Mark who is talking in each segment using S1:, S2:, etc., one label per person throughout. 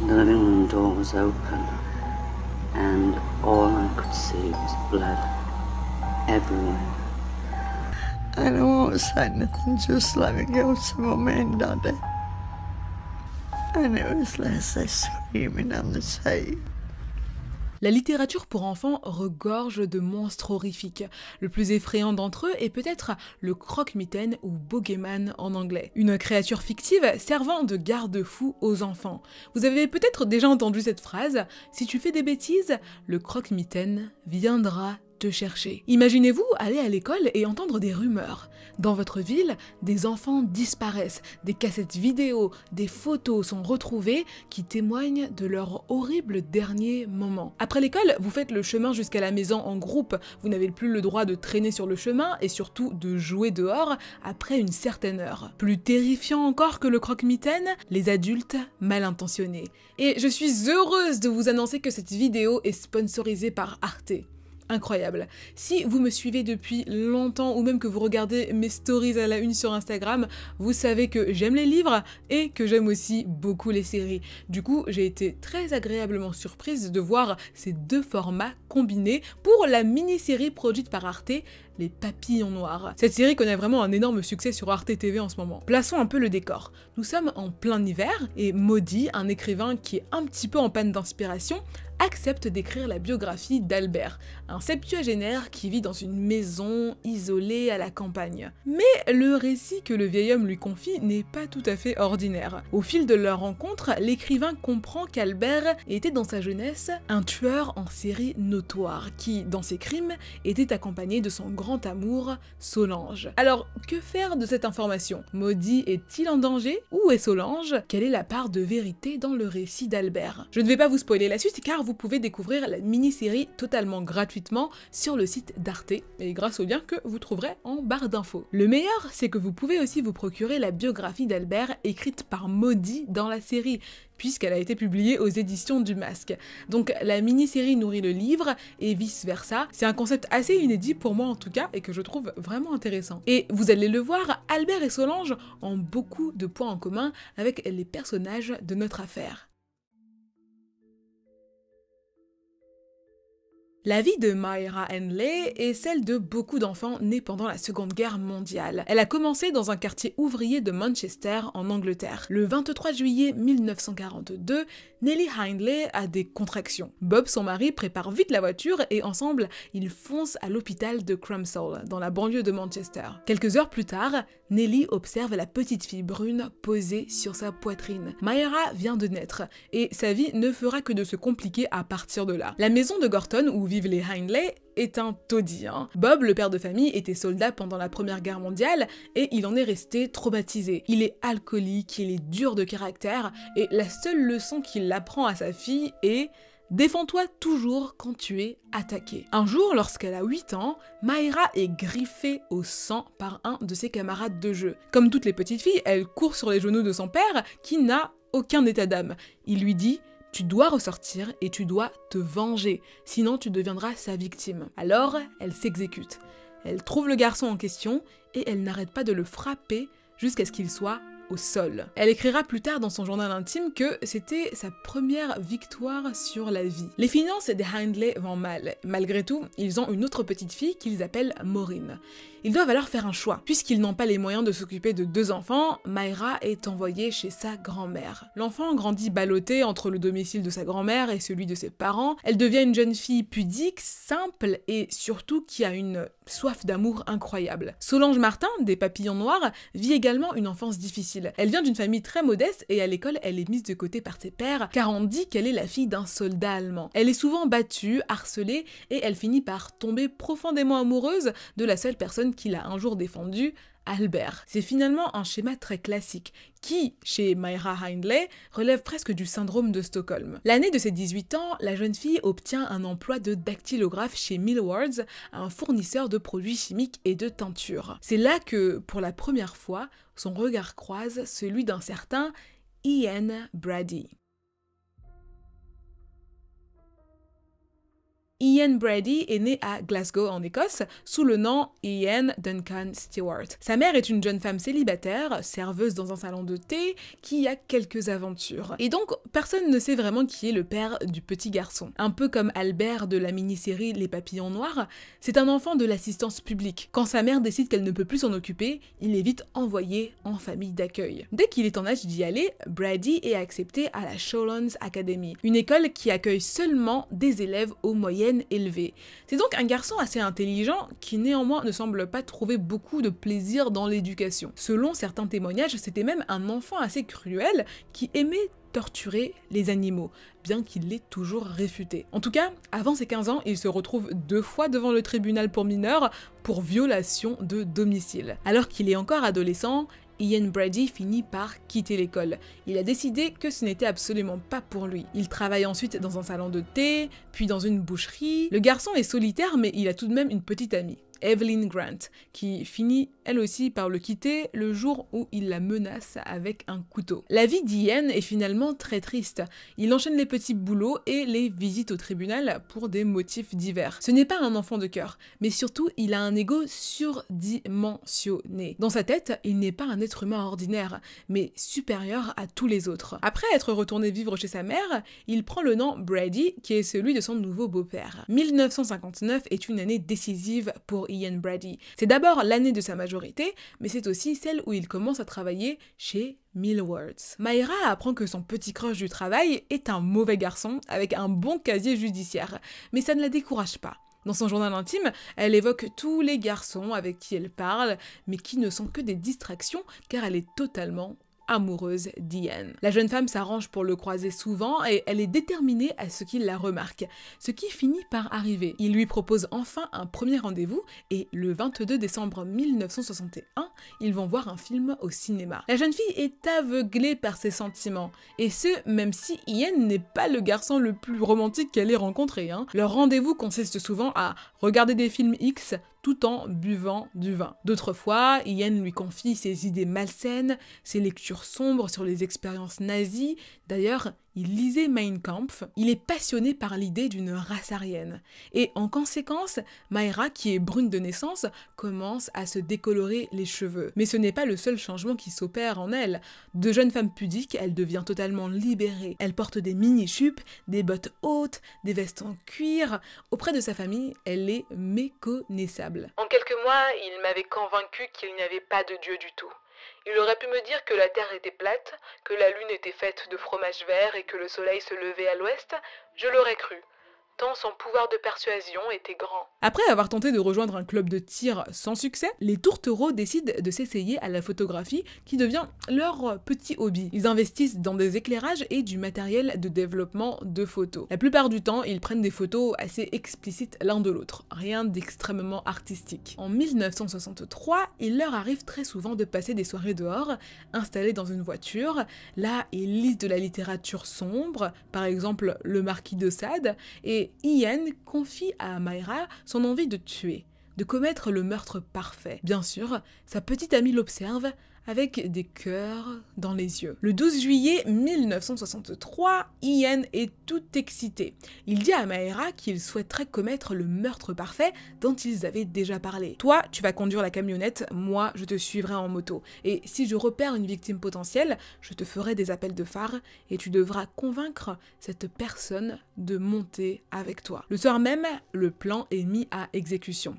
S1: The living room door was open, and all I could see was blood everywhere. I don't want to say nothing, just let me go to man, and daddy. And it was Leslie screaming on the tape. La littérature pour enfants regorge de monstres horrifiques. Le plus effrayant d'entre eux est peut-être le croque-mitaine ou bogeyman en anglais, une créature fictive servant de garde-fou aux enfants. Vous avez peut-être déjà entendu cette phrase, si tu fais des bêtises, le croque-mitaine viendra chercher. Imaginez-vous aller à l'école et entendre des rumeurs. Dans votre ville, des enfants disparaissent, des cassettes vidéo, des photos sont retrouvées qui témoignent de leur horrible dernier moment. Après l'école, vous faites le chemin jusqu'à la maison en groupe, vous n'avez plus le droit de traîner sur le chemin et surtout de jouer dehors après une certaine heure. Plus terrifiant encore que le croque-mitaine, les adultes mal intentionnés. Et je suis heureuse de vous annoncer que cette vidéo est sponsorisée par Arte incroyable. Si vous me suivez depuis longtemps ou même que vous regardez mes stories à la une sur Instagram, vous savez que j'aime les livres et que j'aime aussi beaucoup les séries. Du coup, j'ai été très agréablement surprise de voir ces deux formats combinés pour la mini-série produite par Arte, les Papillons Noirs. Cette série connaît vraiment un énorme succès sur Arte TV en ce moment. Plaçons un peu le décor. Nous sommes en plein hiver et maudit un écrivain qui est un petit peu en panne d'inspiration, accepte d'écrire la biographie d'Albert, un septuagénaire qui vit dans une maison isolée à la campagne. Mais le récit que le vieil homme lui confie n'est pas tout à fait ordinaire. Au fil de leur rencontre, l'écrivain comprend qu'Albert était dans sa jeunesse un tueur en série notoire qui, dans ses crimes, était accompagné de son grand amour, Solange. Alors, que faire de cette information Maudit est-il en danger Où est Solange Quelle est la part de vérité dans le récit d'Albert Je ne vais pas vous spoiler la suite car vous pouvez découvrir la mini-série totalement gratuitement sur le site d'Arte et grâce au lien que vous trouverez en barre d'infos. Le meilleur, c'est que vous pouvez aussi vous procurer la biographie d'Albert écrite par Maudit dans la série puisqu'elle a été publiée aux éditions du Masque. Donc la mini-série nourrit le livre et vice-versa. C'est un concept assez inédit pour moi en tout cas et que je trouve vraiment intéressant. Et vous allez le voir, Albert et Solange ont beaucoup de points en commun avec les personnages de notre affaire. La vie de Myra Henley est celle de beaucoup d'enfants nés pendant la Seconde Guerre mondiale. Elle a commencé dans un quartier ouvrier de Manchester, en Angleterre. Le 23 juillet 1942, Nelly Hindley a des contractions. Bob, son mari, prépare vite la voiture et ensemble, ils foncent à l'hôpital de Cramsall, dans la banlieue de Manchester. Quelques heures plus tard, Nelly observe la petite fille brune posée sur sa poitrine. Mayra vient de naître et sa vie ne fera que de se compliquer à partir de là. La maison de Gorton où vivent les Hindley est un taudis. Hein. Bob, le père de famille, était soldat pendant la Première Guerre mondiale et il en est resté traumatisé. Il est alcoolique, il est dur de caractère et la seule leçon qu'il apprend à sa fille est Défends-toi toujours quand tu es attaqué. Un jour, lorsqu'elle a 8 ans, Mayra est griffée au sang par un de ses camarades de jeu. Comme toutes les petites filles, elle court sur les genoux de son père qui n'a aucun état d'âme. Il lui dit tu dois ressortir et tu dois te venger, sinon tu deviendras sa victime. Alors, elle s'exécute. Elle trouve le garçon en question et elle n'arrête pas de le frapper jusqu'à ce qu'il soit sol. Elle écrira plus tard dans son journal intime que c'était sa première victoire sur la vie. Les finances des Hindley vont mal. Malgré tout, ils ont une autre petite fille qu'ils appellent Maureen. Ils doivent alors faire un choix. Puisqu'ils n'ont pas les moyens de s'occuper de deux enfants, Myra est envoyée chez sa grand-mère. L'enfant grandit ballottée entre le domicile de sa grand-mère et celui de ses parents. Elle devient une jeune fille pudique, simple et surtout qui a une soif d'amour incroyable. Solange Martin, des Papillons Noirs, vit également une enfance difficile. Elle vient d'une famille très modeste et à l'école, elle est mise de côté par ses pères car on dit qu'elle est la fille d'un soldat allemand. Elle est souvent battue, harcelée et elle finit par tomber profondément amoureuse de la seule personne qu'il l'a un jour défendue, Albert. C'est finalement un schéma très classique qui, chez Myra Hindley, relève presque du syndrome de Stockholm. L'année de ses 18 ans, la jeune fille obtient un emploi de dactylographe chez Millwards, un fournisseur de produits chimiques et de teintures. C'est là que, pour la première fois, son regard croise celui d'un certain Ian Brady. Ian Brady est né à Glasgow en Écosse sous le nom Ian Duncan Stewart. Sa mère est une jeune femme célibataire, serveuse dans un salon de thé, qui a quelques aventures. Et donc, personne ne sait vraiment qui est le père du petit garçon. Un peu comme Albert de la mini-série Les Papillons Noirs, c'est un enfant de l'assistance publique. Quand sa mère décide qu'elle ne peut plus s'en occuper, il est vite envoyé en famille d'accueil. Dès qu'il est en âge d'y aller, Brady est accepté à la Sholons Academy, une école qui accueille seulement des élèves au moyen, c'est donc un garçon assez intelligent qui néanmoins ne semble pas trouver beaucoup de plaisir dans l'éducation. Selon certains témoignages, c'était même un enfant assez cruel qui aimait torturer les animaux, bien qu'il l'ait toujours réfuté. En tout cas, avant ses 15 ans, il se retrouve deux fois devant le tribunal pour mineurs pour violation de domicile. Alors qu'il est encore adolescent, Ian Brady finit par quitter l'école. Il a décidé que ce n'était absolument pas pour lui. Il travaille ensuite dans un salon de thé, puis dans une boucherie. Le garçon est solitaire mais il a tout de même une petite amie. Evelyn Grant, qui finit elle aussi par le quitter le jour où il la menace avec un couteau. La vie d'Ian est finalement très triste. Il enchaîne les petits boulots et les visites au tribunal pour des motifs divers. Ce n'est pas un enfant de cœur, mais surtout il a un ego surdimensionné. Dans sa tête, il n'est pas un être humain ordinaire, mais supérieur à tous les autres. Après être retourné vivre chez sa mère, il prend le nom Brady, qui est celui de son nouveau beau-père. 1959 est une année décisive pour Ian Brady. C'est d'abord l'année de sa majorité, mais c'est aussi celle où il commence à travailler chez Millwards. Myra apprend que son petit crush du travail est un mauvais garçon avec un bon casier judiciaire, mais ça ne la décourage pas. Dans son journal intime, elle évoque tous les garçons avec qui elle parle, mais qui ne sont que des distractions car elle est totalement amoureuse d'Ian. La jeune femme s'arrange pour le croiser souvent et elle est déterminée à ce qu'il la remarque, ce qui finit par arriver. Il lui propose enfin un premier rendez-vous et le 22 décembre 1961, ils vont voir un film au cinéma. La jeune fille est aveuglée par ses sentiments et ce même si Ian n'est pas le garçon le plus romantique qu'elle ait rencontré. Hein. Leur rendez-vous consiste souvent à regarder des films X, tout en buvant du vin. D'autres fois, Ian lui confie ses idées malsaines, ses lectures sombres sur les expériences nazies. D'ailleurs, il lisait Mein Kampf, il est passionné par l'idée d'une race aryenne. Et en conséquence, Myra, qui est brune de naissance, commence à se décolorer les cheveux. Mais ce n'est pas le seul changement qui s'opère en elle. De jeune femme pudique, elle devient totalement libérée. Elle porte des mini chupes des bottes hautes, des vestes en cuir. Auprès de sa famille, elle est méconnaissable. En quelques mois, il m'avait convaincu qu'il n'y avait pas de Dieu du tout. Il aurait pu me dire que la Terre était plate, que la Lune était faite de fromage vert et que le Soleil se levait à l'ouest, je l'aurais cru son pouvoir de persuasion était grand. Après avoir tenté de rejoindre un club de tir sans succès, les tourtereaux décident de s'essayer à la photographie qui devient leur petit hobby. Ils investissent dans des éclairages et du matériel de développement de photos. La plupart du temps, ils prennent des photos assez explicites l'un de l'autre, rien d'extrêmement artistique. En 1963, il leur arrive très souvent de passer des soirées dehors, installés dans une voiture. Là, ils lisent de la littérature sombre, par exemple Le Marquis de Sade, et Ian confie à Myra son envie de tuer, de commettre le meurtre parfait. Bien sûr, sa petite amie l'observe avec des cœurs dans les yeux. Le 12 juillet 1963, Ian est tout excité. Il dit à Maera qu'il souhaiterait commettre le meurtre parfait dont ils avaient déjà parlé. Toi, tu vas conduire la camionnette, moi, je te suivrai en moto. Et si je repère une victime potentielle, je te ferai des appels de phare et tu devras convaincre cette personne de monter avec toi. Le soir même, le plan est mis à exécution.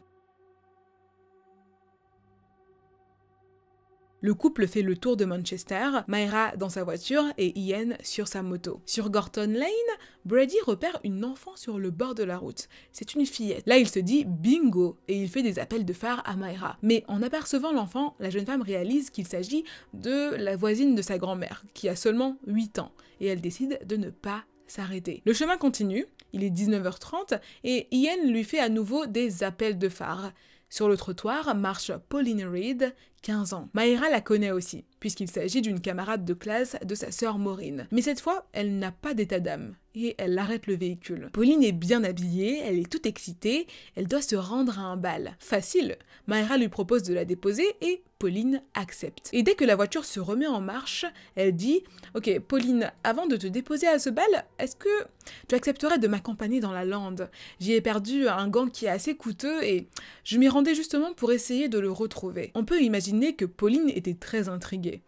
S1: Le couple fait le tour de Manchester, Myra dans sa voiture et Ian sur sa moto. Sur Gorton Lane, Brady repère une enfant sur le bord de la route. C'est une fillette. Là, il se dit bingo et il fait des appels de phare à Myra. Mais en apercevant l'enfant, la jeune femme réalise qu'il s'agit de la voisine de sa grand-mère, qui a seulement 8 ans, et elle décide de ne pas s'arrêter. Le chemin continue, il est 19h30 et Ian lui fait à nouveau des appels de phare. Sur le trottoir marche Pauline Reed, 15 ans. Mayra la connaît aussi, puisqu'il s'agit d'une camarade de classe de sa sœur Maureen. Mais cette fois, elle n'a pas d'état d'âme et elle arrête le véhicule. Pauline est bien habillée, elle est toute excitée, elle doit se rendre à un bal. Facile, Mayra lui propose de la déposer et Pauline accepte. Et dès que la voiture se remet en marche, elle dit Ok, Pauline, avant de te déposer à ce bal, est-ce que tu accepterais de m'accompagner dans la lande J'y ai perdu un gant qui est assez coûteux et je m'y rendais justement pour essayer de le retrouver. On peut imaginer que Pauline était très intriguée.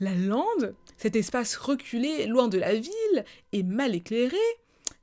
S1: La lande, cet espace reculé, loin de la ville et mal éclairé,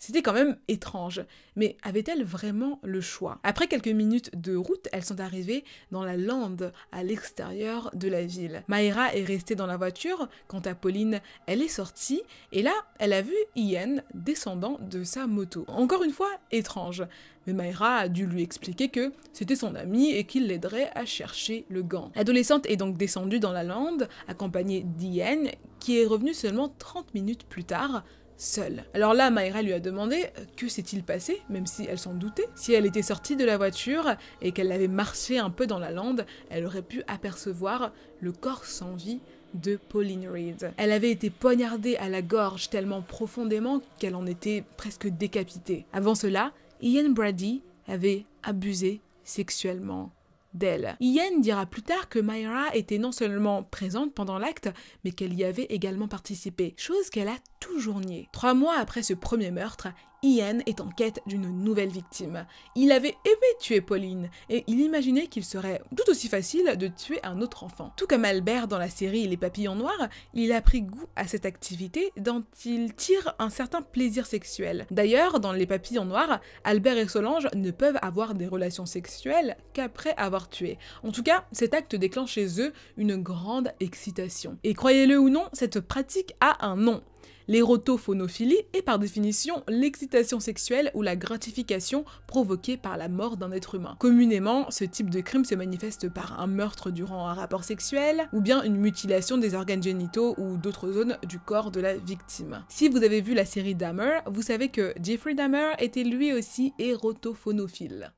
S1: c'était quand même étrange. Mais avait-elle vraiment le choix Après quelques minutes de route, elles sont arrivées dans la lande, à l'extérieur de la ville. Maïra est restée dans la voiture, quant à Pauline, elle est sortie, et là, elle a vu Ian descendant de sa moto. Encore une fois, étrange. Mais Maïra a dû lui expliquer que c'était son ami et qu'il l'aiderait à chercher le gant. L'adolescente est donc descendue dans la lande, accompagnée d'Ian, qui est revenue seulement 30 minutes plus tard, seule. Alors là, Myra lui a demandé euh, que s'est-il passé, même si elle s'en doutait. Si elle était sortie de la voiture et qu'elle avait marché un peu dans la lande, elle aurait pu apercevoir le corps sans vie de Pauline Reed. Elle avait été poignardée à la gorge tellement profondément qu'elle en était presque décapitée. Avant cela, Ian Brady avait abusé sexuellement d'elle. Ian dira plus tard que Myra était non seulement présente pendant l'acte, mais qu'elle y avait également participé, chose qu'elle a toujours Trois mois après ce premier meurtre, Ian est en quête d'une nouvelle victime. Il avait aimé tuer Pauline et il imaginait qu'il serait tout aussi facile de tuer un autre enfant. Tout comme Albert dans la série Les Papillons Noirs, il a pris goût à cette activité dont il tire un certain plaisir sexuel. D'ailleurs, dans Les Papillons Noirs, Albert et Solange ne peuvent avoir des relations sexuelles qu'après avoir tué. En tout cas, cet acte déclenche chez eux une grande excitation. Et croyez-le ou non, cette pratique a un nom l'érotophonophilie est par définition l'excitation sexuelle ou la gratification provoquée par la mort d'un être humain. Communément, ce type de crime se manifeste par un meurtre durant un rapport sexuel ou bien une mutilation des organes génitaux ou d'autres zones du corps de la victime. Si vous avez vu la série Dahmer, vous savez que Jeffrey Dahmer était lui aussi érotophonophile.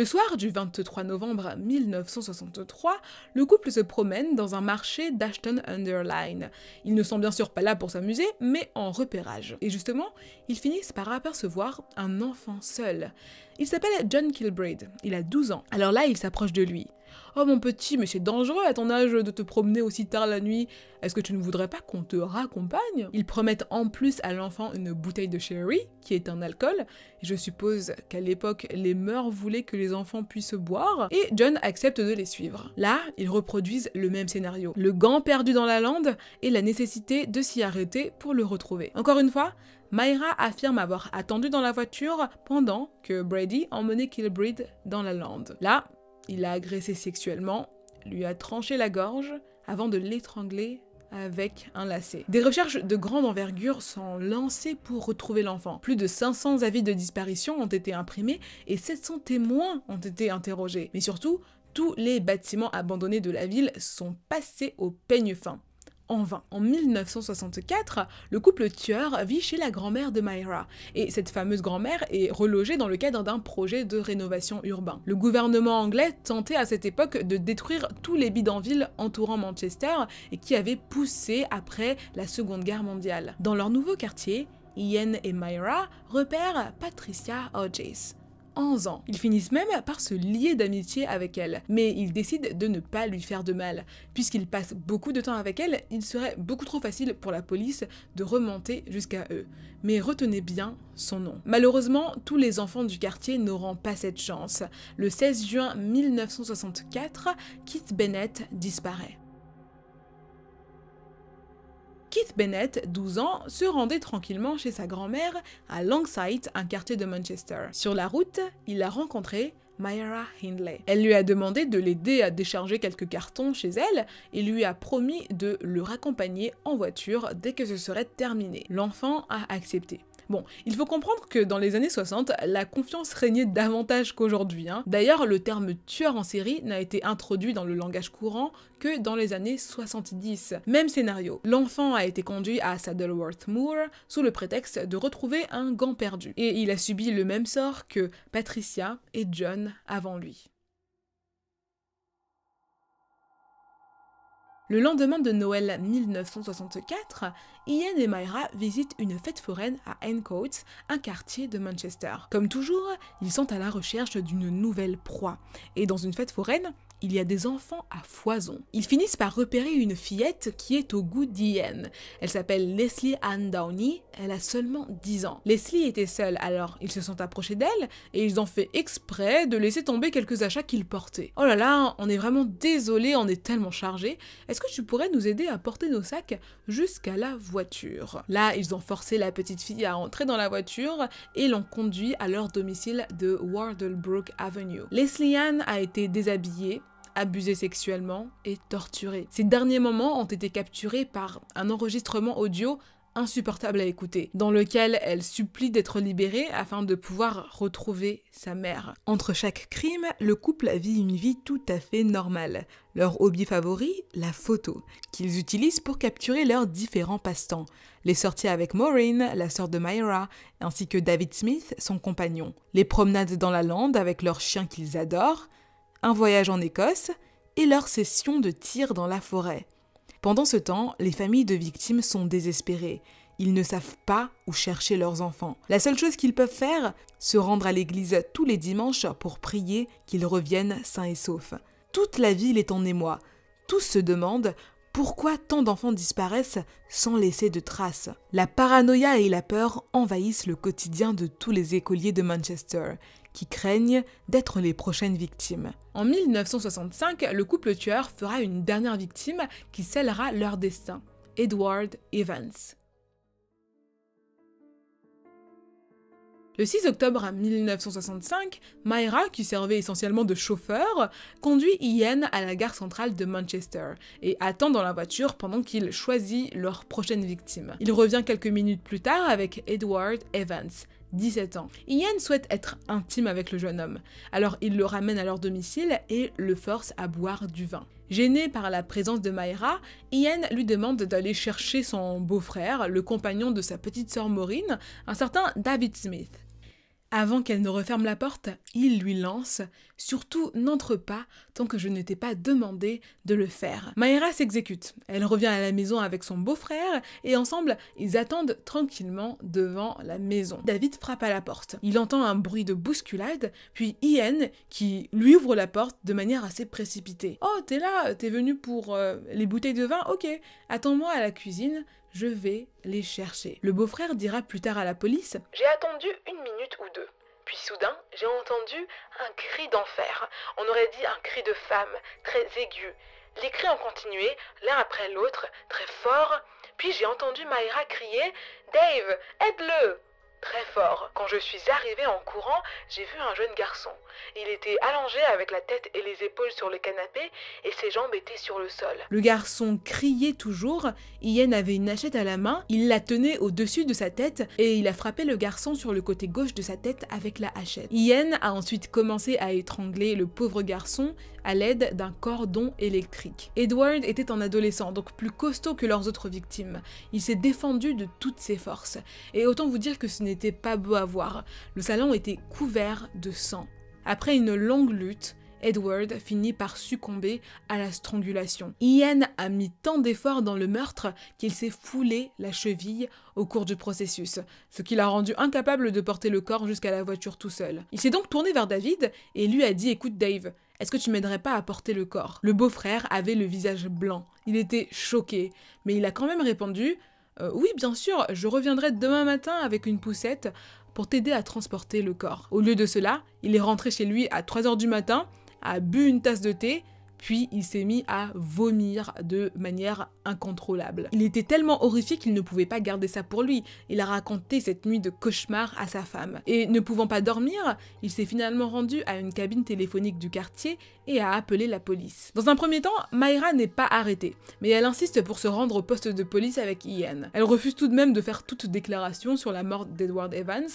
S1: Le soir du 23 novembre 1963, le couple se promène dans un marché d'Ashton Underline. Ils ne sont bien sûr pas là pour s'amuser, mais en repérage. Et justement, ils finissent par apercevoir un enfant seul. Il s'appelle John Kilbraid, il a 12 ans. Alors là, il s'approche de lui. Oh mon petit, mais c'est dangereux à ton âge de te promener aussi tard la nuit. Est-ce que tu ne voudrais pas qu'on te raccompagne Ils promettent en plus à l'enfant une bouteille de sherry, qui est un alcool. Je suppose qu'à l'époque, les mœurs voulaient que les enfants puissent boire, et John accepte de les suivre. Là, ils reproduisent le même scénario. Le gant perdu dans la lande et la nécessité de s'y arrêter pour le retrouver. Encore une fois, Myra affirme avoir attendu dans la voiture pendant que Braid emmené emmener Kilbride dans la lande. Là, il l'a agressé sexuellement, lui a tranché la gorge avant de l'étrangler avec un lacet. Des recherches de grande envergure sont lancées pour retrouver l'enfant. Plus de 500 avis de disparition ont été imprimés et 700 témoins ont été interrogés. Mais surtout, tous les bâtiments abandonnés de la ville sont passés au peigne fin en En 1964, le couple tueur vit chez la grand-mère de Myra, et cette fameuse grand-mère est relogée dans le cadre d'un projet de rénovation urbain. Le gouvernement anglais tentait à cette époque de détruire tous les bidonvilles entourant Manchester et qui avaient poussé après la Seconde Guerre mondiale. Dans leur nouveau quartier, Ian et Myra repèrent Patricia Hodges, ans. Ils finissent même par se lier d'amitié avec elle, mais ils décident de ne pas lui faire de mal. Puisqu'ils passent beaucoup de temps avec elle, il serait beaucoup trop facile pour la police de remonter jusqu'à eux. Mais retenez bien son nom. Malheureusement, tous les enfants du quartier n'auront pas cette chance. Le 16 juin 1964, Kit Bennett disparaît. Keith Bennett, 12 ans, se rendait tranquillement chez sa grand-mère à Longsight, un quartier de Manchester. Sur la route, il a rencontré Myra Hindley. Elle lui a demandé de l'aider à décharger quelques cartons chez elle et lui a promis de le raccompagner en voiture dès que ce serait terminé. L'enfant a accepté. Bon, il faut comprendre que dans les années 60, la confiance régnait davantage qu'aujourd'hui. Hein. D'ailleurs, le terme tueur en série n'a été introduit dans le langage courant que dans les années 70. Même scénario, l'enfant a été conduit à Saddleworth Moor sous le prétexte de retrouver un gant perdu. Et il a subi le même sort que Patricia et John avant lui. Le lendemain de Noël 1964, Ian et Myra visitent une fête foraine à Encoats, un quartier de Manchester. Comme toujours, ils sont à la recherche d'une nouvelle proie. Et dans une fête foraine, il y a des enfants à foison. Ils finissent par repérer une fillette qui est au goût d'Ian. Elle s'appelle Leslie Ann Downey, elle a seulement 10 ans. Leslie était seule, alors ils se sont approchés d'elle et ils ont fait exprès de laisser tomber quelques achats qu'ils portaient. Oh là là, on est vraiment désolé, on est tellement chargé. Est-ce que tu pourrais nous aider à porter nos sacs jusqu'à la voiture Là, ils ont forcé la petite fille à entrer dans la voiture et l'ont conduit à leur domicile de Wardlebrook Avenue. Leslie Ann a été déshabillée, abusé sexuellement et torturé. Ces derniers moments ont été capturés par un enregistrement audio insupportable à écouter, dans lequel elle supplie d'être libérée afin de pouvoir retrouver sa mère. Entre chaque crime, le couple vit une vie tout à fait normale. Leur hobby favori, la photo, qu'ils utilisent pour capturer leurs différents passe-temps. Les sorties avec Maureen, la sœur de Myra, ainsi que David Smith, son compagnon. Les promenades dans la lande avec leur chien qu'ils adorent, un voyage en Écosse et leur session de tir dans la forêt. Pendant ce temps, les familles de victimes sont désespérées. Ils ne savent pas où chercher leurs enfants. La seule chose qu'ils peuvent faire, se rendre à l'église tous les dimanches pour prier qu'ils reviennent sains et saufs. Toute la ville est en émoi. Tous se demandent pourquoi tant d'enfants disparaissent sans laisser de traces. La paranoïa et la peur envahissent le quotidien de tous les écoliers de Manchester qui craignent d'être les prochaines victimes. En 1965, le couple tueur fera une dernière victime qui scellera leur destin, Edward Evans. Le 6 octobre 1965, Myra, qui servait essentiellement de chauffeur, conduit Ian à la gare centrale de Manchester et attend dans la voiture pendant qu'il choisit leur prochaine victime. Il revient quelques minutes plus tard avec Edward Evans, 17 ans. Ian souhaite être intime avec le jeune homme, alors il le ramène à leur domicile et le force à boire du vin. Gêné par la présence de Myra, Ian lui demande d'aller chercher son beau-frère, le compagnon de sa petite sœur Maureen, un certain David Smith. Avant qu'elle ne referme la porte, il lui lance Surtout, n'entre pas tant que je ne t'ai pas demandé de le faire. Maïra s'exécute. Elle revient à la maison avec son beau-frère et ensemble, ils attendent tranquillement devant la maison. David frappe à la porte. Il entend un bruit de bousculade, puis Ian qui lui ouvre la porte de manière assez précipitée. Oh, t'es là, t'es venu pour euh, les bouteilles de vin Ok, attends-moi à la cuisine je vais les chercher. Le beau-frère dira plus tard à la police J'ai attendu une minute ou deux. Puis soudain, j'ai entendu un cri d'enfer. On aurait dit un cri de femme, très aigu. Les cris ont continué, l'un après l'autre, très fort. Puis j'ai entendu Myra crier Dave, aide-le Très fort. Quand je suis arrivée en courant, j'ai vu un jeune garçon. Il était allongé avec la tête et les épaules sur le canapé et ses jambes étaient sur le sol. Le garçon criait toujours. Ian avait une hachette à la main, il la tenait au-dessus de sa tête et il a frappé le garçon sur le côté gauche de sa tête avec la hachette. Ian a ensuite commencé à étrangler le pauvre garçon à l'aide d'un cordon électrique. Edward était un adolescent, donc plus costaud que leurs autres victimes. Il s'est défendu de toutes ses forces. Et autant vous dire que ce n'était pas beau à voir. Le salon était couvert de sang. Après une longue lutte, Edward finit par succomber à la strangulation. Ian a mis tant d'efforts dans le meurtre qu'il s'est foulé la cheville au cours du processus, ce qui l'a rendu incapable de porter le corps jusqu'à la voiture tout seul. Il s'est donc tourné vers David et lui a dit Écoute Dave, est-ce que tu m'aiderais pas à porter le corps Le beau-frère avait le visage blanc. Il était choqué, mais il a quand même répondu euh, Oui, bien sûr, je reviendrai demain matin avec une poussette pour t'aider à transporter le corps. Au lieu de cela, il est rentré chez lui à 3 heures du matin, a bu une tasse de thé puis il s'est mis à vomir de manière incontrôlable. Il était tellement horrifié qu'il ne pouvait pas garder ça pour lui. Il a raconté cette nuit de cauchemar à sa femme. Et ne pouvant pas dormir, il s'est finalement rendu à une cabine téléphonique du quartier et a appelé la police. Dans un premier temps, Myra n'est pas arrêtée, mais elle insiste pour se rendre au poste de police avec Ian. Elle refuse tout de même de faire toute déclaration sur la mort d'Edward Evans,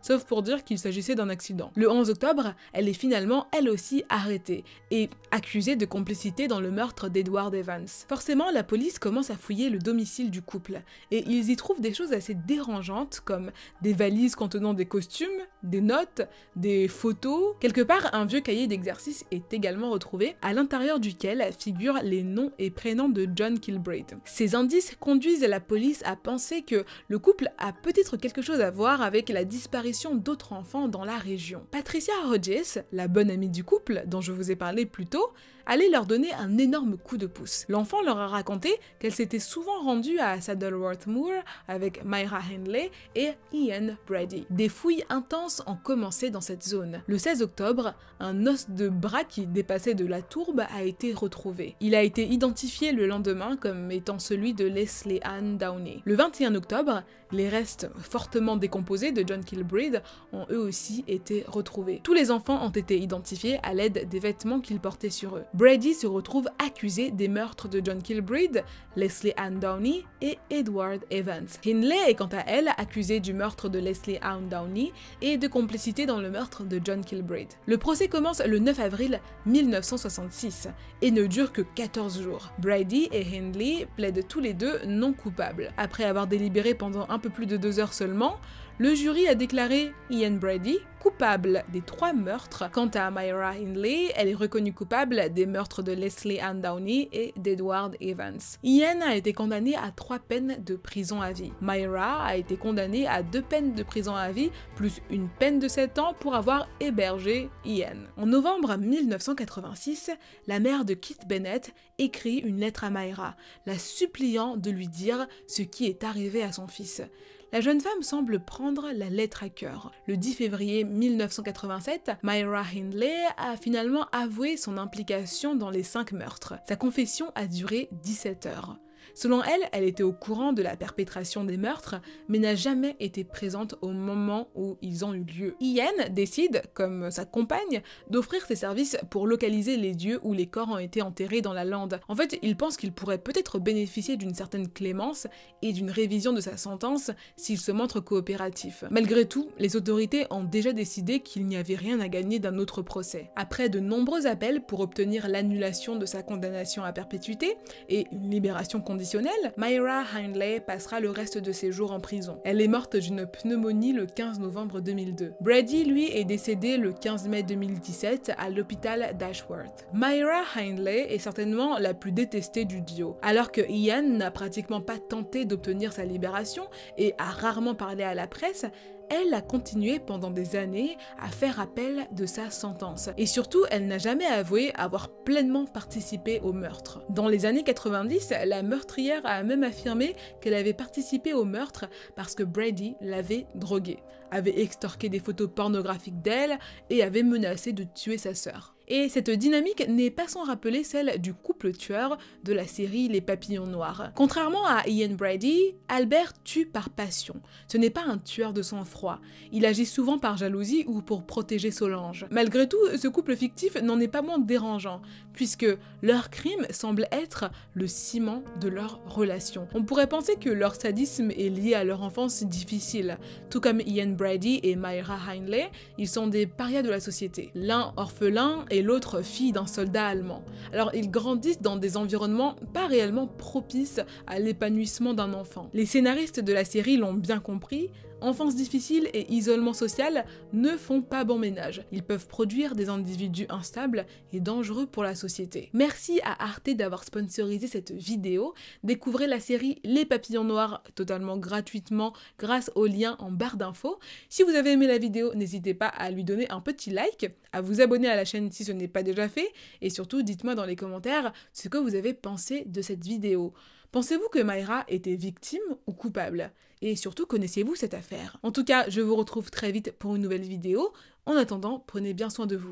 S1: sauf pour dire qu'il s'agissait d'un accident. Le 11 octobre, elle est finalement elle aussi arrêtée et accusée de complicité dans le meurtre d'Edward Evans. Forcément, la police commence à fouiller le domicile du couple, et ils y trouvent des choses assez dérangeantes comme des valises contenant des costumes, des notes, des photos. Quelque part, un vieux cahier d'exercice est également retrouvé, à l'intérieur duquel figurent les noms et prénoms de John Kilbraid. Ces indices conduisent la police à penser que le couple a peut-être quelque chose à voir avec la disparition d'autres enfants dans la région. Patricia Hodges, la bonne amie du couple dont je vous ai parlé plus tôt, allait leur donner un énorme coup de pouce. L'enfant leur a raconté qu'elle s'était souvent rendue à Saddleworth Moor avec Myra Henley et Ian Brady. Des fouilles intenses ont commencé dans cette zone. Le 16 octobre, un os de bras qui dépassait de la tourbe a été retrouvé. Il a été identifié le lendemain comme étant celui de Leslie Ann Downey. Le 21 octobre, les restes fortement décomposés de John Kilbride ont eux aussi été retrouvés. Tous les enfants ont été identifiés à l'aide des vêtements qu'ils portaient sur eux. Brady se retrouve accusé des meurtres de John Kilbride, Leslie Ann Downey et Edward Evans. Hindley est quant à elle accusée du meurtre de Leslie Ann Downey et de complicité dans le meurtre de John Kilbride. Le procès commence le 9 avril 1966 et ne dure que 14 jours. Brady et Hindley plaident tous les deux non coupables. Après avoir délibéré pendant un peu plus de deux heures seulement, le jury a déclaré Ian Brady coupable des trois meurtres. Quant à Myra Hindley, elle est reconnue coupable des meurtres de Leslie Ann Downey et d'Edward Evans. Ian a été condamné à trois peines de prison à vie. Myra a été condamnée à deux peines de prison à vie plus une peine de 7 ans pour avoir hébergé Ian. En novembre 1986, la mère de Kit Bennett écrit une lettre à Myra, la suppliant de lui dire ce qui est arrivé à son fils. La jeune femme semble prendre la lettre à cœur. Le 10 février 1987, Myra Hindley a finalement avoué son implication dans les cinq meurtres. Sa confession a duré 17 heures. Selon elle, elle était au courant de la perpétration des meurtres, mais n'a jamais été présente au moment où ils ont eu lieu. Ian décide, comme sa compagne, d'offrir ses services pour localiser les lieux où les corps ont été enterrés dans la lande. En fait, il pense qu'il pourrait peut-être bénéficier d'une certaine clémence et d'une révision de sa sentence s'il se montre coopératif. Malgré tout, les autorités ont déjà décidé qu'il n'y avait rien à gagner d'un autre procès. Après de nombreux appels pour obtenir l'annulation de sa condamnation à perpétuité et une libération conditionnelle, Myra Hindley passera le reste de ses jours en prison. Elle est morte d'une pneumonie le 15 novembre 2002. Brady, lui, est décédé le 15 mai 2017 à l'hôpital d'Ashworth. Myra Hindley est certainement la plus détestée du duo, alors que Ian n'a pratiquement pas tenté d'obtenir sa libération et a rarement parlé à la presse, elle a continué pendant des années à faire appel de sa sentence. Et surtout, elle n'a jamais avoué avoir pleinement participé au meurtre. Dans les années 90, la meurtrière a même affirmé qu'elle avait participé au meurtre parce que Brady l'avait droguée, avait extorqué des photos pornographiques d'elle et avait menacé de tuer sa sœur. Et cette dynamique n'est pas sans rappeler celle du couple tueur de la série Les Papillons Noirs. Contrairement à Ian Brady, Albert tue par passion. Ce n'est pas un tueur de sang-froid. Il agit souvent par jalousie ou pour protéger Solange. Malgré tout, ce couple fictif n'en est pas moins dérangeant, puisque leur crime semble être le ciment de leur relation. On pourrait penser que leur sadisme est lié à leur enfance difficile. Tout comme Ian Brady et Myra Hindley, ils sont des parias de la société. L'un orphelin et et l'autre fille d'un soldat allemand. Alors ils grandissent dans des environnements pas réellement propices à l'épanouissement d'un enfant. Les scénaristes de la série l'ont bien compris, enfance difficile et isolement social ne font pas bon ménage. Ils peuvent produire des individus instables et dangereux pour la société. Merci à Arte d'avoir sponsorisé cette vidéo. Découvrez la série Les papillons noirs totalement gratuitement grâce au lien en barre d'infos. Si vous avez aimé la vidéo, n'hésitez pas à lui donner un petit like, à vous abonner à la chaîne si ce n'est pas déjà fait et surtout dites-moi dans les commentaires ce que vous avez pensé de cette vidéo. Pensez-vous que Myra était victime ou coupable Et surtout, connaissez-vous cette affaire En tout cas, je vous retrouve très vite pour une nouvelle vidéo. En attendant, prenez bien soin de vous.